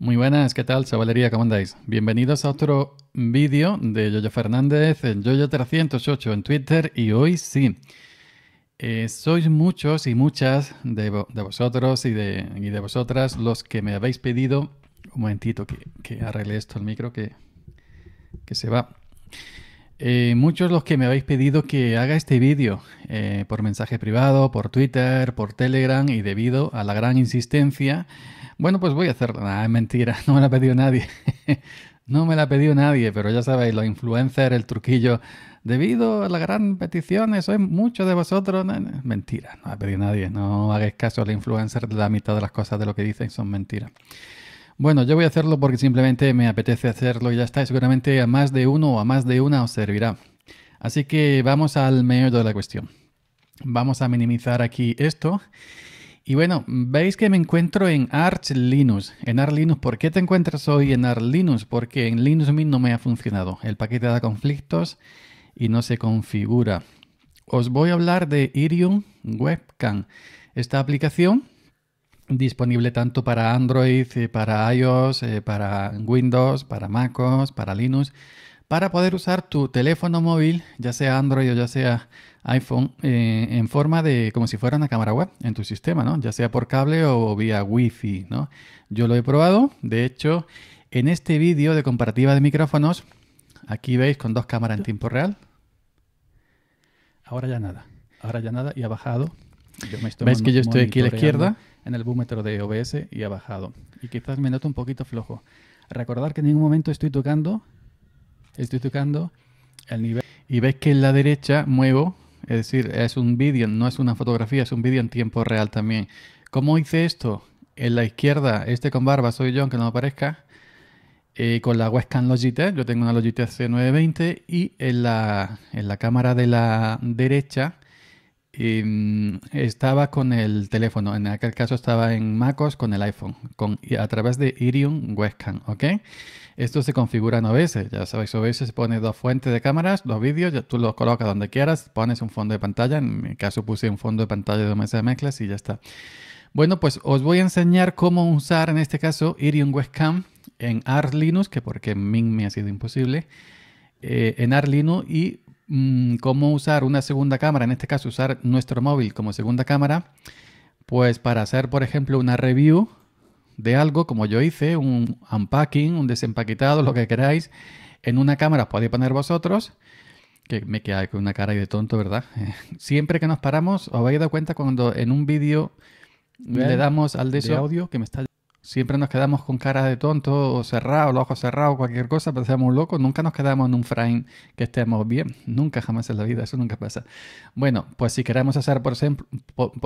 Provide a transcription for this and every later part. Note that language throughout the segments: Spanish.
Muy buenas, ¿qué tal, chavalería? ¿Cómo andáis? Bienvenidos a otro vídeo de Yoyo Fernández en Yoyo308 en Twitter y hoy sí. Eh, sois muchos y muchas de, vosotros y de, de, vosotras los que me habéis pedido. Un momentito que, que arregle esto el micro que, que se va. Eh, muchos los que me habéis pedido que haga este vídeo eh, por mensaje privado, por Twitter, por Telegram y debido a la gran insistencia, bueno, pues voy a hacerlo. es mentira, no me la ha pedido nadie. no me la pedido nadie, pero ya sabéis, los influencers, el truquillo, debido a la gran petición, eso es mucho de vosotros. No, mentira, no ha pedido nadie. No hagáis caso la influencer, la mitad de las cosas de lo que dicen son mentiras. Bueno, yo voy a hacerlo porque simplemente me apetece hacerlo y ya está. Seguramente a más de uno o a más de una os servirá. Así que vamos al medio de la cuestión. Vamos a minimizar aquí esto. Y bueno, veis que me encuentro en Arch Linux. En Arch Linux, ¿por qué te encuentras hoy en Arch Linux? Porque en Linux Mint no me ha funcionado. El paquete da conflictos y no se configura. Os voy a hablar de Irium Webcam. Esta aplicación disponible tanto para Android, eh, para iOS, eh, para Windows, para MacOS, para Linux, para poder usar tu teléfono móvil, ya sea Android o ya sea iPhone, eh, en forma de como si fuera una cámara web en tu sistema, ¿no? Ya sea por cable o vía Wi-Fi, ¿no? Yo lo he probado, de hecho, en este vídeo de comparativa de micrófonos, aquí veis con dos cámaras en tiempo real. Ahora ya nada, ahora ya nada y ha bajado. ¿Veis que yo estoy aquí a la izquierda? en el búmetro de OBS y ha bajado. Y quizás me noto un poquito flojo. Recordar que en ningún momento estoy tocando, estoy tocando el nivel. Y ves que en la derecha muevo, es decir, es un vídeo, no es una fotografía, es un vídeo en tiempo real también. ¿Cómo hice esto? En la izquierda, este con barba soy yo, aunque no aparezca. Eh, con la webcam Logitech, yo tengo una Logitech C920 y en la, en la cámara de la derecha y mm, estaba con el teléfono, en aquel caso estaba en MacOS con el iPhone, con, a través de Irium Webcam, ¿ok? Esto se configura a veces ya sabéis, OBS se pone dos fuentes de cámaras, dos vídeos, tú los colocas donde quieras, pones un fondo de pantalla, en mi caso puse un fondo de pantalla de mesa de mezclas y ya está. Bueno, pues os voy a enseñar cómo usar en este caso Irium Webcam en Ar Linux, que porque en Min me ha sido imposible, eh, en Ar Linux y Mm, cómo usar una segunda cámara, en este caso usar nuestro móvil como segunda cámara, pues para hacer, por ejemplo, una review de algo, como yo hice, un unpacking, un desempaquetado, lo que queráis, en una cámara podéis poner vosotros, que me queda con una cara de tonto, ¿verdad? Siempre que nos paramos, os habéis dado cuenta cuando en un vídeo le damos al de, de audio que me está Siempre nos quedamos con cara de tonto o cerrado, los ojos cerrados, cualquier cosa, parecemos locos. Nunca nos quedamos en un frame que estemos bien. Nunca, jamás en la vida. Eso nunca pasa. Bueno, pues si queremos hacer, por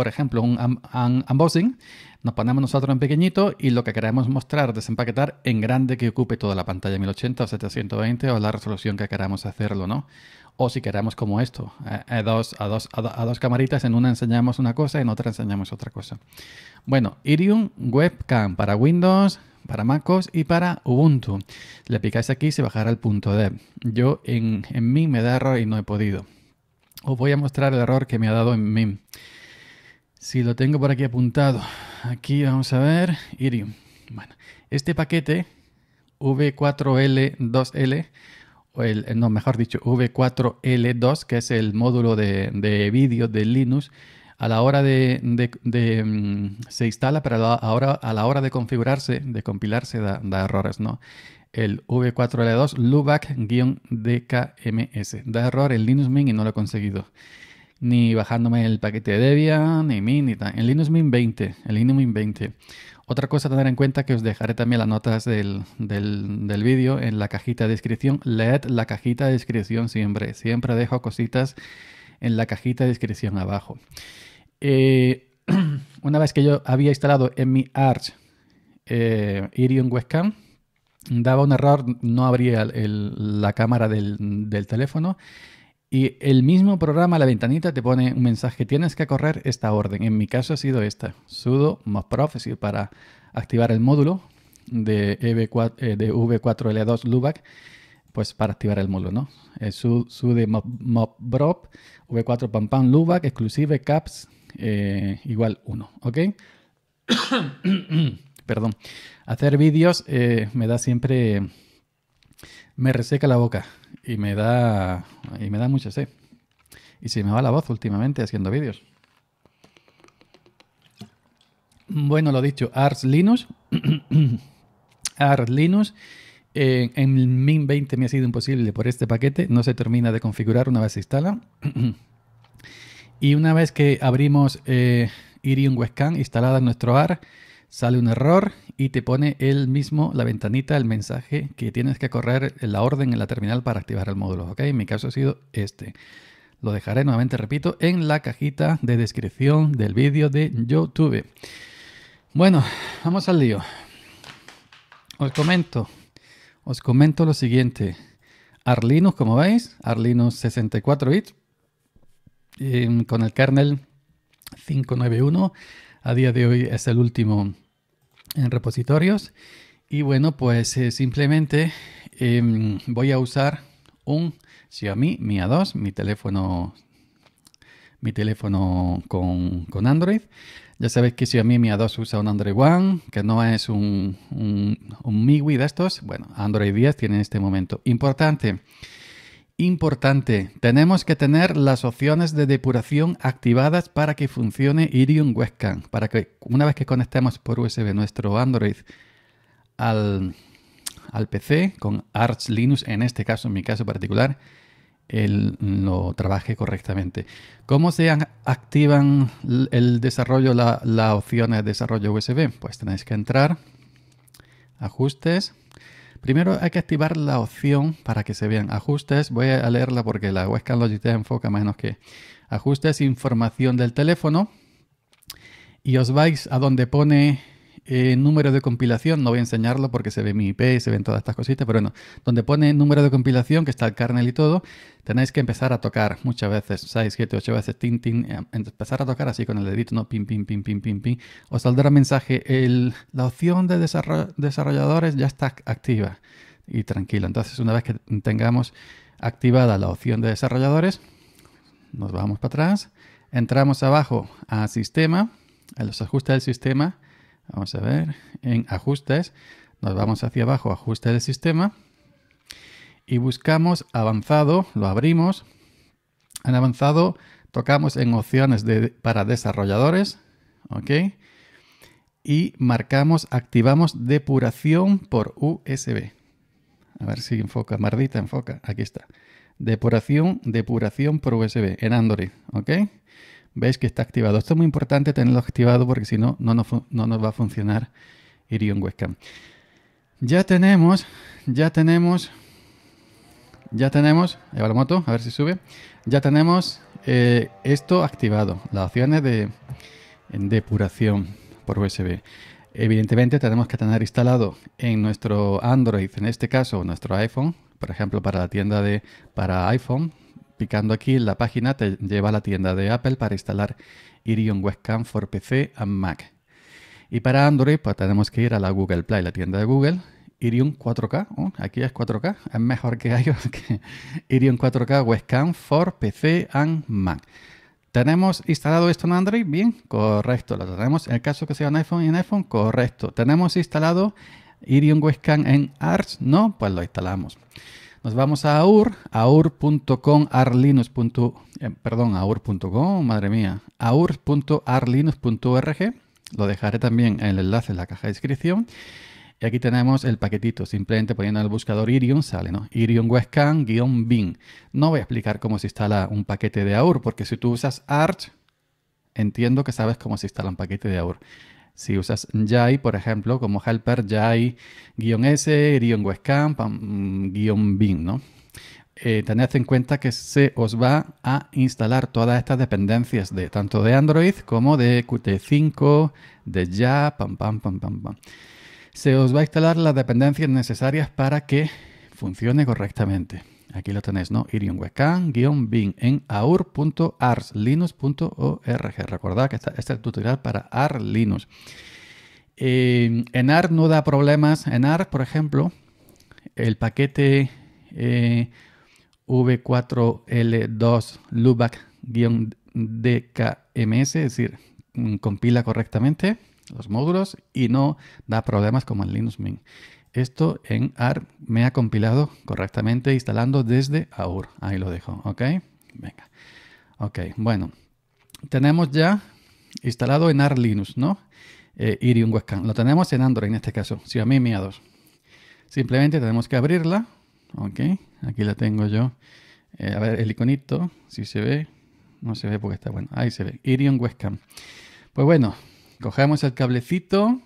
ejemplo, un un unboxing, nos ponemos nosotros en pequeñito y lo que queremos mostrar, desempaquetar en grande que ocupe toda la pantalla 1080 o 720 o la resolución que queramos hacerlo, ¿no? O si queremos como esto, eh, eh, a dos, a, dos, a, dos, camaritas, en una enseñamos una cosa, y en otra enseñamos otra cosa. Bueno, Irium Webcam para Windows, para MacOS y para Ubuntu. Le picáis aquí y se bajará el punto de Yo en, en MIM me da error y no he podido. Os voy a mostrar el error que me ha dado en MIM. Si lo tengo por aquí apuntado. Aquí vamos a ver Irium. Bueno, este paquete V4L2L o el, eh, no, mejor dicho, V4L2, que es el módulo de, vídeo de Linux, a la hora de, mm, se instala, pero ahora a la hora de configurarse, de compilarse, da, errores, ¿no? El V4L2 Lubac-DKMS. Da error en Linux Mint y no lo he conseguido. Ni bajándome el paquete de Debian, ni Mint, ni tal. En Linux Mint 20, el Linux Mint 20. Otra cosa a tener en cuenta que os dejaré también las notas del, vídeo en la cajita de descripción. Leed la cajita de descripción siempre. Siempre dejo cositas en la cajita de descripción abajo. Eh, una vez que yo había instalado en mi Arch eh, Irion Webcam, daba un error, no abría la cámara del, del teléfono y el mismo programa, la ventanita, te pone un mensaje, tienes que correr esta orden. En mi caso ha sido esta, sudo es decir, para activar el módulo de, e eh, V4L2 LUBAC, pues para activar el módulo, ¿no? sudo de V4 pam pam LUBAC, exclusive caps eh, igual 1, ¿ok? Perdón. Hacer vídeos eh, me da siempre... me reseca la boca y me da y me da mucha sed. Y se me va la voz últimamente haciendo vídeos. Bueno, lo dicho, Ars Linux. Ars Linux. Eh, en Min 20 me ha sido imposible por este paquete. No se termina de configurar una vez se instala. y una vez que abrimos eh, WESCAN instalada en nuestro ARS, sale un error y te pone él mismo la ventanita, el mensaje que tienes que correr la orden en la terminal para activar el módulo. ¿ok? En mi caso ha sido este. Lo dejaré nuevamente, repito, en la cajita de descripción del vídeo de YouTube. Bueno, vamos al lío. Os comento, os comento lo siguiente. Arlinux, como veis, Arlinux 64 bits eh, con el kernel 591. A día de hoy es el último en repositorios. Y bueno, pues eh, simplemente em, voy a usar un mí Mi A2, mi teléfono, mi teléfono con, con Android. Ya sabéis que Xiaomi Mi A2 usa un Android One, que no es un, un, un de estos. Bueno, Android 10 tiene en este momento. Importante, Importante, tenemos que tener las opciones de depuración activadas para que funcione Irion Webcam, para que una vez que conectemos por USB nuestro Android al, PC con Arch Linux, en este caso, en mi caso particular, él lo trabaje correctamente. ¿Cómo se activan el desarrollo, las opciones de desarrollo USB? Pues tenéis que entrar, ajustes, Primero hay que activar la opción para que se vean ajustes. Voy a leerla porque la webcam Logitech enfoca menos que ajustes, información del teléfono. Y os vais a donde pone eh, número de compilación, no voy a enseñarlo porque se ve mi IP y se ven todas estas cositas, pero bueno, donde pone número de compilación, que está el kernel y todo, tenéis que empezar a tocar muchas veces, 6, 7, 8 veces, eh, em, empezar a tocar así con el dedito, no, pim, pim, pim, pim, pim, pim, os saldrá mensaje, la opción de desarrolladores ya está activa y tranquila. Entonces, una vez que tengamos activada la opción de desarrolladores, nos vamos para atrás, entramos abajo a sistema, a los ajustes del sistema, Vamos a ver, en ajustes, nos vamos hacia abajo, ajustes del sistema y buscamos avanzado, lo abrimos. En avanzado tocamos en opciones para desarrolladores, ¿ok? Y marcamos, activamos depuración por USB. A ver si enfoca, Mardita, enfoca, aquí está. Depuración, depuración por USB en Android, ¿ok? veis que está activado. Esto es muy importante tenerlo activado porque si no, no nos, va a funcionar Irion Webcam. Ya tenemos, ya tenemos, ya tenemos, la moto, a ver si sube, ya tenemos eh, esto activado, las opciones de depuración por USB. Evidentemente tenemos que tener instalado en nuestro Android, en este caso nuestro iPhone, por ejemplo para la tienda de para iPhone, Picando aquí en la página te lleva a la tienda de Apple para instalar Irion Webcam for PC and Mac. Y para Android pues tenemos que ir a la Google Play, la tienda de Google, Irion 4K, aquí es 4K, es mejor que hay Irion 4K Webcam for PC and Mac. ¿Tenemos instalado esto en Android? Bien, correcto. Lo tenemos en el caso que sea en iPhone y en iPhone, correcto. ¿Tenemos instalado Irion Webcam en Arch? No, pues lo instalamos. Nos vamos a AUR, aur.com, eh, perdón, aur.com, madre mía, aur.arlinux.org. Lo dejaré también en el enlace en la caja de descripción. Y aquí tenemos el paquetito, simplemente poniendo en el buscador Irion sale, ¿no? Irion bin No voy a explicar cómo se instala un paquete de AUR, porque si tú usas Arch, entiendo que sabes cómo se instala un paquete de AUR. Si usas Jai, por ejemplo, como helper, jai s guión mm, ¿no? Eh, tened en cuenta que se os va a instalar todas estas dependencias de tanto de Android como de Qt5, de Ya, pam, pam, pam, pam. Se os va a instalar las dependencias necesarias para que funcione correctamente. Aquí lo tenéis, ¿no? bin en aur.arslinux.org. Recordad que este el tutorial para Linux eh, En AR no da problemas. En AR, por ejemplo, el paquete eh, v4l2 lubac-dkms, es decir, mm, compila correctamente los módulos y no da problemas como en Linux Mint. Esto en AR me ha compilado correctamente instalando desde AUR. Ahí lo dejo, ¿ok? Venga. Ok, bueno. Tenemos ya instalado en AR Linux, ¿no? Eh, IRION Irium Lo tenemos en Android en este caso, si mí me me dos. Simplemente tenemos que abrirla. Ok, aquí la tengo yo. Eh, a ver el iconito, si se ve. No se ve porque está bueno. Ahí se ve. Irion Webcam. Pues bueno, cogemos el cablecito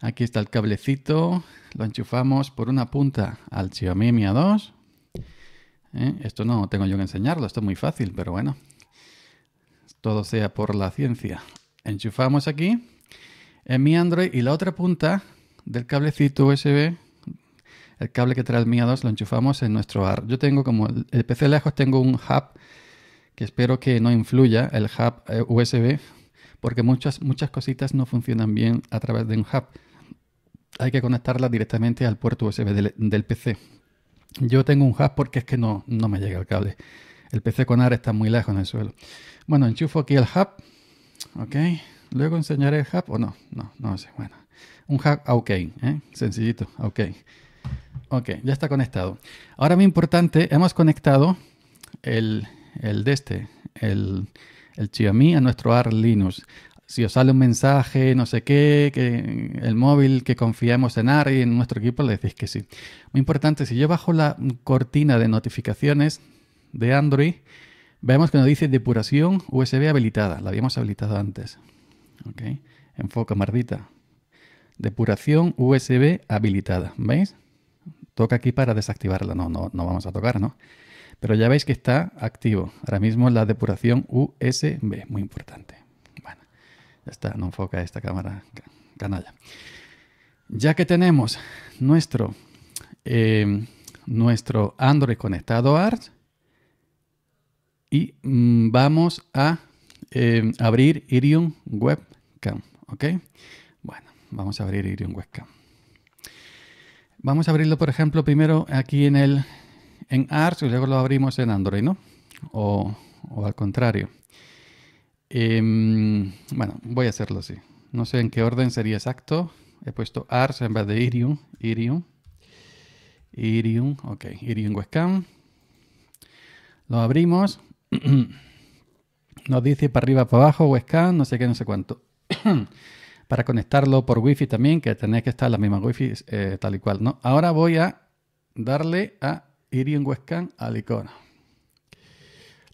Aquí está el cablecito, lo enchufamos por una punta al Xiaomi Mi A2. Eh, esto no tengo yo que enseñarlo, esto es muy fácil, pero bueno, todo sea por la ciencia. Enchufamos aquí en mi Android y la otra punta del cablecito USB, el cable que trae el Mi 2 lo enchufamos en nuestro AR. Yo tengo como el PC lejos, tengo un hub que espero que no influya, el hub eh, USB, porque muchas, muchas cositas no funcionan bien a través de un hub hay que conectarla directamente al puerto USB del, PC. Yo tengo un hub porque es que no, no me llega el cable. El PC con AR está muy lejos en el suelo. Bueno, enchufo aquí el hub. Ok. Luego enseñaré el hub o no. No, no sé. Bueno. Un hub OK. ¿eh? Sencillito. OK. Ok, ya está conectado. Ahora muy importante, hemos conectado el, el de este, el, el Xiaomi a nuestro AR Linux si os sale un mensaje, no sé qué, que el móvil, que confiamos en Ari, en nuestro equipo, le decís que sí. Muy importante, si yo bajo la cortina de notificaciones de Android, vemos que nos dice depuración USB habilitada. La habíamos habilitado antes. ¿Ok? Enfoca, mardita. Depuración USB habilitada. ¿Veis? Toca aquí para desactivarla. No, no, no vamos a tocar, ¿no? Pero ya veis que está activo. Ahora mismo la depuración USB. Muy importante. Está, no enfoca esta cámara canalla. Ya que tenemos nuestro, em, nuestro Android conectado a ARS y mm, vamos a em, abrir Irium Webcam, ¿ok? Bueno, vamos a abrir Irium Webcam. Vamos a abrirlo, por ejemplo, primero aquí en el en ARS y luego lo abrimos en Android, ¿no? o al contrario. Em, bueno, voy a hacerlo así. No sé en qué orden sería exacto. He puesto Ars en vez de Irium. Irium. Irium. Ok, Irium Westcam. Lo abrimos. Nos dice para arriba, para abajo, Westcam, no sé qué, no sé cuánto. para conectarlo por WIFI también, que tenéis que estar en la misma Wi-Fi eh, tal y cual, ¿no? Ahora voy a darle a Irium Westcam al icono.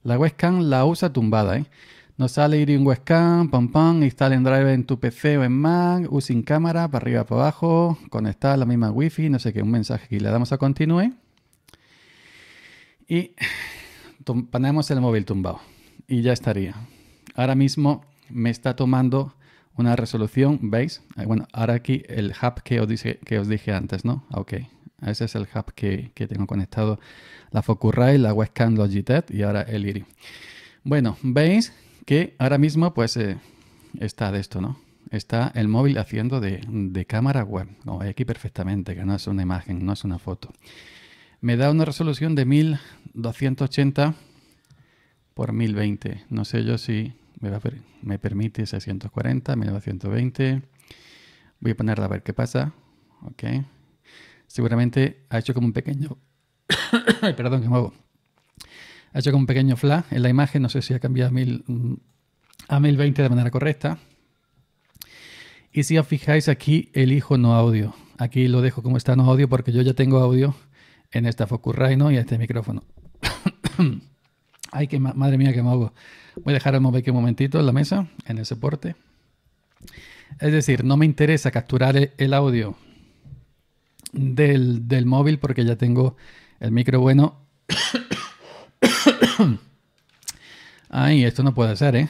La Westcam la usa tumbada, ¿eh? Nos sale en Scan, pam pam, instal en Drive en tu PC o en Mac, usen cámara, para arriba, para abajo, conectar la misma wifi, no sé qué, un mensaje aquí. Le damos a continue y ponemos el móvil tumbado y ya estaría. Ahora mismo me está tomando una resolución, ¿veis? Eh, bueno, ahora aquí el hub que os, dije, que os dije antes, ¿no? Ah, ok, ese es el hub que, tengo conectado, la Focusrite, la webcam Logitech y ahora el IRI. Bueno, ¿veis? que ahora mismo pues eh, está de esto, ¿no? Está el móvil haciendo de, cámara web, como veis aquí perfectamente, que no es una imagen, no es una foto. Me da una resolución de 1280 por 1020. No sé yo si me, va me permite 640, 1920. Voy a ponerla a ver qué pasa. Ok. Seguramente ha hecho como un pequeño... Perdón, que muevo ha hecho con un pequeño flash en la imagen, no sé si ha cambiado a, mil, a 1020 de manera correcta. Y si os fijáis aquí, elijo no audio. Aquí lo dejo como está no audio porque yo ya tengo audio en esta Rhino y este micrófono. Ay, que madre mía, qué me Voy a dejar el móvil aquí un momentito en la mesa, en el soporte. Es decir, no me interesa capturar e-, el audio del, del móvil porque ya tengo el micro bueno Ay, esto no puede ser, ¿eh?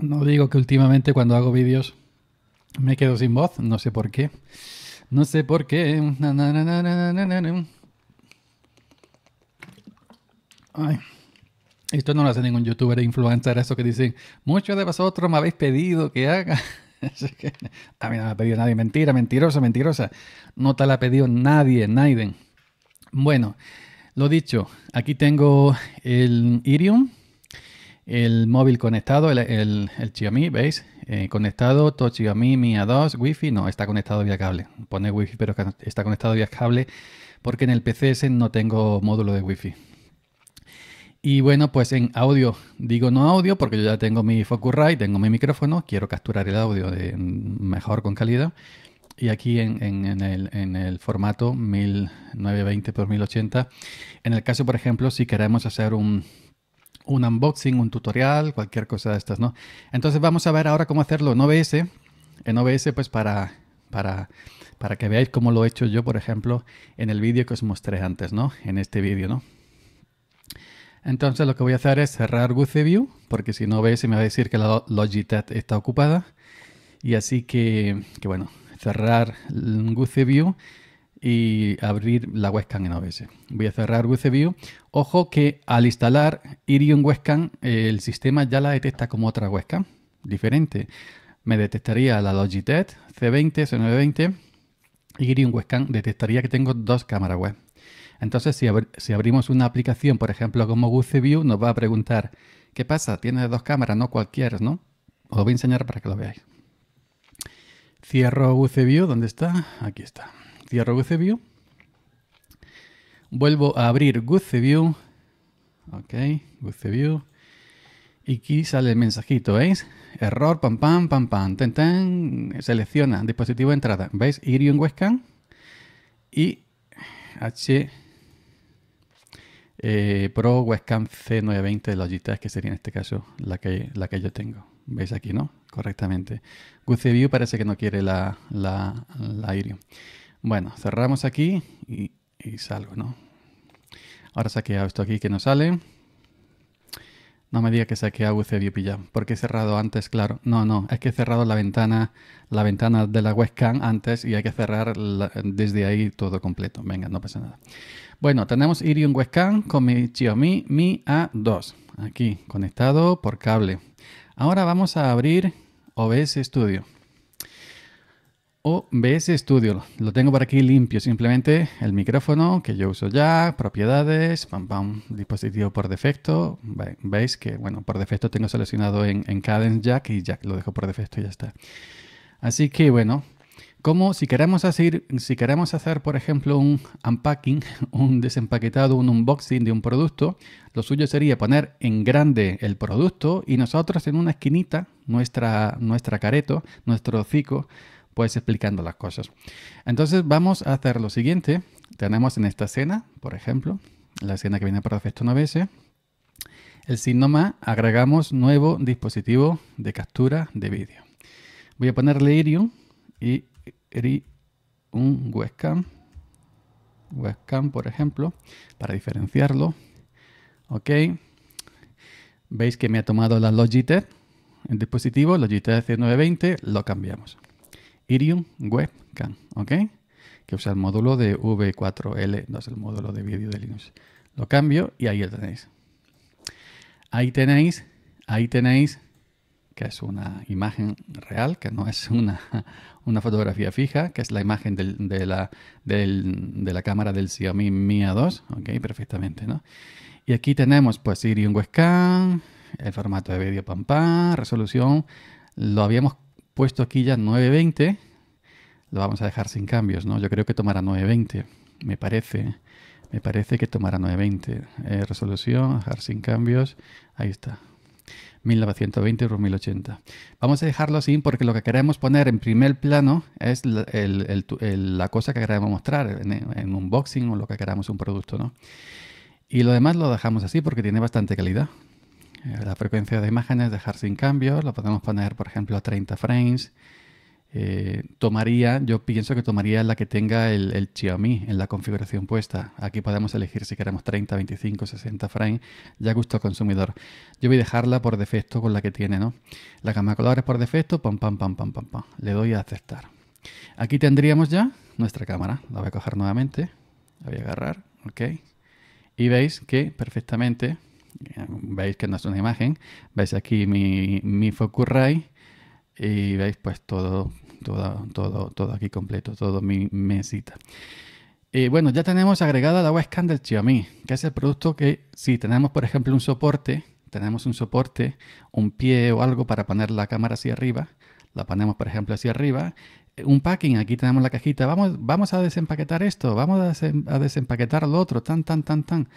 No digo que últimamente cuando hago vídeos me quedo sin voz, no sé por qué. No sé por qué. Ay. Esto no lo hace ningún youtuber influencer, eso que dicen, muchos de vosotros me habéis pedido que haga. A mí no me ha pedido nadie. Mentira, mentirosa, mentirosa. No te la ha pedido nadie, Naiden. Bueno, lo dicho, aquí tengo el Irium, el móvil conectado, el, el, Xiaomi, ¿veis? Eh, conectado, todo Xiaomi, Mi A2, Wi-Fi, no, está conectado vía cable. Pone Wi-Fi, pero está conectado vía cable porque en el PCS no tengo módulo de Wi-Fi. Y bueno, pues en audio, digo no audio porque yo ya tengo mi Focusrite, tengo mi micrófono, quiero capturar el audio de mm, mejor con calidad y aquí en, el, formato 1920x1080. En el caso, por ejemplo, si queremos hacer un, un unboxing, un tutorial, cualquier cosa de estas, ¿no? Entonces vamos a ver ahora cómo hacerlo en OBS. En OBS, pues para, para, para que veáis cómo lo he hecho yo, por ejemplo, en el vídeo que os mostré antes, ¿no? En este vídeo, ¿no? Entonces lo que voy a hacer es cerrar GuceView, porque si no OBS me va a decir que la Logitech está ocupada. Y así que, que bueno, cerrar View y abrir la webcam en OBS. Voy a cerrar View. Ojo que al instalar Irion Webcam, el sistema ya la detecta como otra webcam diferente. Me detectaría la Logitech C20, C920 y Irion Webcam detectaría que tengo dos cámaras web. Entonces, si, abrimos una aplicación, por ejemplo, como View, nos va a preguntar, ¿qué pasa? Tiene dos cámaras, no cualquiera, ¿no? Os voy a enseñar para que lo veáis. Cierro UCView, ¿dónde está? Aquí está. Cierro View. Vuelvo a abrir GuceView. Ok, View. Y aquí sale el mensajito, ¿veis? Error, pam, pam, pam, pam, ten, Selecciona dispositivo de entrada. ¿Veis? Irion Westcam. Y H eh, Pro Westcam C920 de Logitech, que sería en este caso la que, la que yo tengo. ¿Veis aquí, no? Correctamente. View parece que no quiere la, la, Bueno, cerramos aquí y, salgo, ¿no? Ahora saqueado esto aquí que no sale. No me diga que saqué a UCView pillado, porque he cerrado antes, claro. No, no, es que he cerrado la ventana, la ventana de la webcam antes y hay que cerrar desde ahí todo completo. Venga, no pasa nada. Bueno, tenemos IRIUM Webcam con mi Xiaomi Mi A2. Aquí, conectado por cable. Ahora vamos a abrir OBS Studio. OBS Studio, lo tengo por aquí limpio, simplemente el micrófono que yo uso ya, propiedades, pam pam, dispositivo por defecto. Veis que, bueno, por defecto tengo seleccionado en, en Cadence Jack y Jack lo dejo por defecto y ya está. Así que, bueno, como si queremos, hacer, si queremos hacer, por ejemplo, un unpacking, un desempaquetado, un unboxing de un producto, lo suyo sería poner en grande el producto y nosotros en una esquinita, nuestra, nuestra careto, nuestro hocico, pues explicando las cosas. Entonces vamos a hacer lo siguiente. Tenemos en esta escena, por ejemplo, la escena que viene para defecto 9S, el más, agregamos nuevo dispositivo de captura de vídeo. Voy a ponerle Irium y un webcam, webcam por ejemplo, para diferenciarlo. Ok, veis que me ha tomado la Logitech, el dispositivo Logitech C920, lo cambiamos. Irium Webcam, ¿ok? Que usa el módulo de V4L, no es el módulo de vídeo de Linux. Lo cambio y ahí lo tenéis. Ahí tenéis, ahí tenéis que es una imagen real, que no es una, una fotografía fija, que es la imagen de, la, de la cámara del Xiaomi Mi A2, ok, perfectamente, ¿no? Y aquí tenemos pues un Webcam, el formato de vídeo pam pam, resolución, lo habíamos puesto aquí ya 920, lo vamos a dejar sin cambios, ¿no? Yo creo que tomará 920, me parece. Me parece que tomará 920. Eh, resolución, dejar sin cambios. Ahí está. 1920-1080. Vamos a dejarlo así porque lo que queremos poner en primer plano es la cosa que queremos mostrar en, un unboxing o lo que queramos un producto, Y lo demás lo dejamos así porque tiene bastante calidad. Eh, la frecuencia de imágenes, dejar sin cambios, lo podemos poner, por ejemplo, a 30 frames. Eh, tomaría, yo pienso que tomaría la que tenga el, el, Xiaomi en la configuración puesta. Aquí podemos elegir si queremos 30, 25, 60 frames, ya gusto al consumidor. Yo voy a dejarla por defecto con la que tiene, ¿no? La cámara colores por defecto, pam, pam, pam, pam, pam, pam. Le doy a aceptar. Aquí tendríamos ya nuestra cámara. La voy a coger nuevamente. La voy a agarrar, ok. Y veis que perfectamente, veis que no es una imagen, veis aquí mi, mi ray y veis pues todo, todo, todo, todo aquí completo, todo mi mesita. Y bueno, ya tenemos agregada la webcam del Xiaomi, que es el producto que si tenemos por ejemplo un soporte, tenemos un soporte, un pie o algo para poner la cámara hacia arriba, la ponemos por ejemplo hacia arriba, un packing, aquí tenemos la cajita, vamos, vamos a desempaquetar esto, vamos a, a desempaquetar lo otro, tan, tan, tan, tan.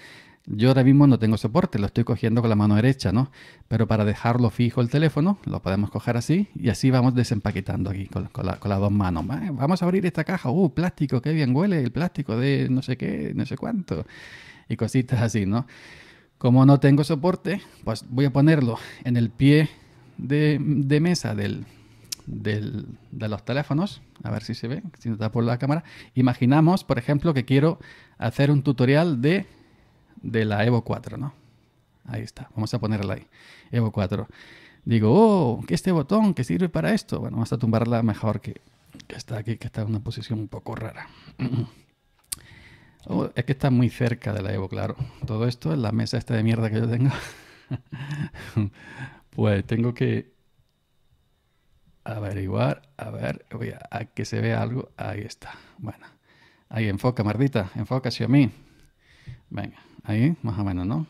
Yo ahora mismo no tengo soporte, lo estoy cogiendo con la mano derecha, ¿no? Pero para dejarlo fijo el teléfono, lo podemos coger así y así vamos desempaquetando aquí con, las dos manos. Vamos a abrir esta caja, ¡uh, plástico! ¡Qué bien huele! El plástico de no sé qué, no sé cuánto. Y cositas así, ¿no? Como no tengo soporte, pues voy a ponerlo en el pie de, mesa de los teléfonos, a ver si se ve, si no está por la cámara. Imaginamos, por ejemplo, que quiero hacer un tutorial de de la Evo 4, ¿no? Ahí está, vamos a ponerla ahí, Evo 4. Digo, oh, que este botón que sirve para esto. Bueno, vamos a tumbarla mejor que, que está aquí, que está en una posición un poco rara. Oh, es que está muy cerca de la Evo, claro. Todo esto en la mesa esta de mierda que yo tengo. pues tengo que averiguar, a ver, voy a, que se vea algo. Ahí está, bueno. Ahí enfoca, mardita, enfoca, mí. Venga, ahí más o menos, ¿no?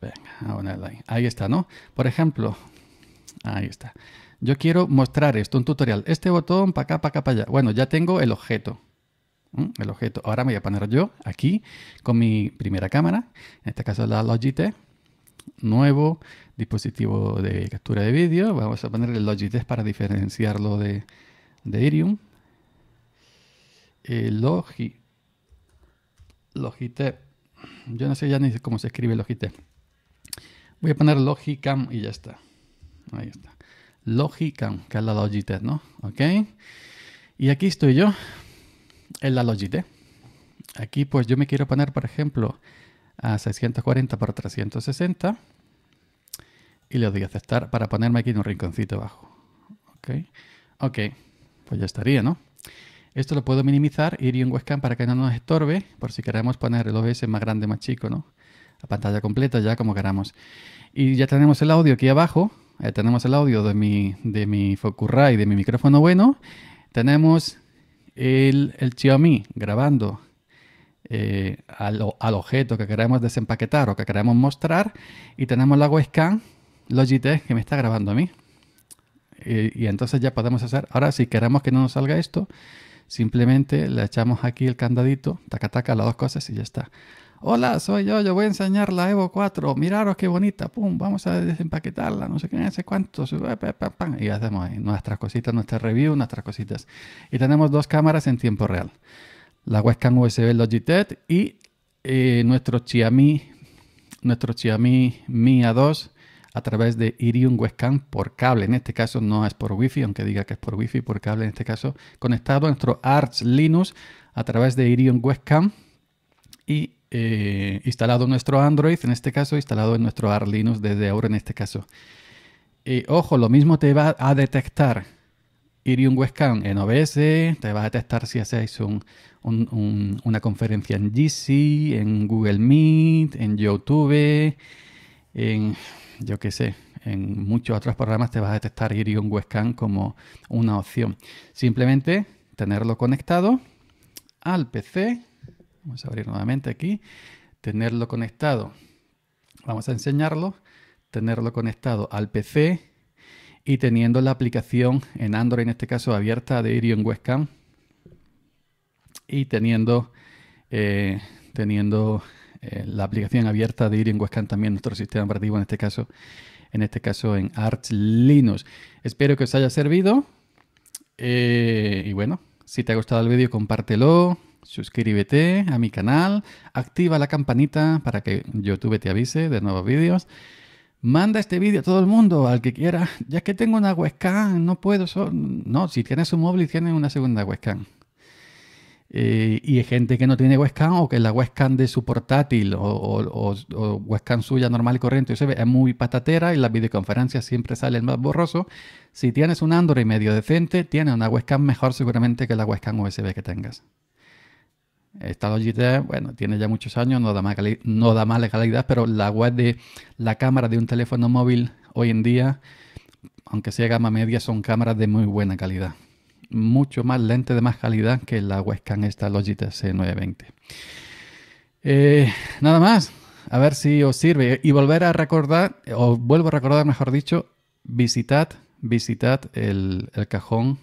Venga, a ponerla ahí. Ahí está, ¿no? Por ejemplo, ahí está. Yo quiero mostrar esto, un tutorial. Este botón para acá, para acá, para allá. Bueno, ya tengo el objeto. El objeto. Ahora me voy a poner yo aquí con mi primera cámara. En este caso la Logitech. Nuevo dispositivo de captura de vídeo. Vamos a poner el Logitech para diferenciarlo de, de Irium. El Logitech. Logitech. Yo no sé ya ni cómo se escribe Logitech. Voy a poner Logicam y ya está. Ahí está. Logicam, que es la Logitech, ¿no? Ok. Y aquí estoy yo, en la Logitech. Aquí pues yo me quiero poner, por ejemplo, a 640 x 360 y le doy a aceptar para ponerme aquí en un rinconcito abajo. Ok. Ok. Pues ya estaría, ¿no? Esto lo puedo minimizar, ir y un webcam para que no nos estorbe, por si queremos poner el OBS más grande, más chico, ¿no? La pantalla completa ya como queramos. Y ya tenemos el audio aquí abajo, eh, tenemos el audio de mi, de mi de mi micrófono bueno. Tenemos el, el Xiaomi grabando eh, al, objeto que queremos desempaquetar o que queremos mostrar. Y tenemos la webcam Logitech que me está grabando a mí. y entonces ya podemos hacer, ahora si queremos que no nos salga esto, Simplemente le echamos aquí el candadito, taca taca las dos cosas y ya está. Hola, soy yo, yo voy a enseñar la Evo 4, miraros qué bonita, pum, vamos a desempaquetarla, no sé qué, no cuánto, eh, y hacemos ahí nuestras cositas, nuestra review, nuestras cositas. Y tenemos dos cámaras en tiempo real, la webcam USB Logitech y eh, nuestro Xiaomi, nuestro Xiaomi Mi A2 a través de Irium Webcam por cable. En este caso no es por wifi aunque diga que es por wifi por cable en este caso, conectado a nuestro Arch Linux a través de Irium Webcam y eh, instalado nuestro Android, en este caso instalado en nuestro Arch Linux desde ahora en este caso. Y ojo, lo mismo te va a detectar Irium Webcam en OBS, te va a detectar si hacéis una conferencia en GC, en Google Meet, en YouTube en, yo qué sé, en muchos otros programas te vas a detectar Irion Webcam como una opción. Simplemente tenerlo conectado al PC. Vamos a abrir nuevamente aquí. Tenerlo conectado. Vamos a enseñarlo. Tenerlo conectado al PC y teniendo la aplicación en Android, en este caso abierta de Irion Webcam. Y teniendo, eh, teniendo eh, la aplicación abierta de en Huescan también, nuestro sistema operativo en este caso, en este caso en Arch Linux. Espero que os haya servido. Eh, y bueno, si te ha gustado el vídeo, compártelo, suscríbete a mi canal, activa la campanita para que YouTube te avise de nuevos vídeos. Manda este vídeo a todo el mundo, al que quiera. Ya que tengo una huescan no puedo. no, si tienes un móvil, tienes una segunda huescan. Eh, y hay gente que no tiene webcam o que la webcam de su portátil o, o, webcam suya normal y corriente se es muy patatera y las videoconferencias siempre salen más borroso. Si tienes un Android medio decente, tienes una webcam mejor seguramente que la webcam USB que tengas. Esta Logitech, bueno, tiene ya muchos años, no da, más no da mala calidad, pero la web de la cámara de un teléfono móvil hoy en día, aunque sea gama media, son cámaras de muy buena calidad mucho más lente de más calidad que la webcam esta Logitech C920. Eh, nada más, a ver si os sirve. Y volver a recordar, o vuelvo a recordar, mejor dicho, visitad, visitad el, cajón,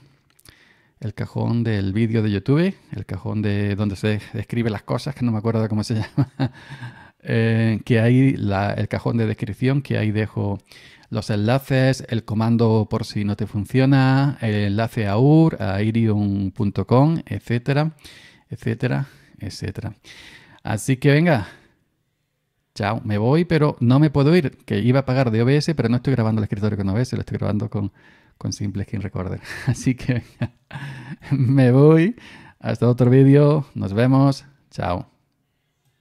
el cajón del vídeo de YouTube, el cajón de donde se describe las cosas, que no me acuerdo cómo se llama. Eh, que hay el cajón de descripción, que ahí dejo los enlaces, el comando por si no te funciona, el enlace a UR, a irium.com, etcétera, etcétera, etcétera. Así que venga, chao, me voy, pero no me puedo ir, que iba a pagar de OBS, pero no estoy grabando el escritorio con OBS, lo estoy grabando con, con Simple Skin Recorder. Así que venga, me voy, hasta otro vídeo, nos vemos, chao.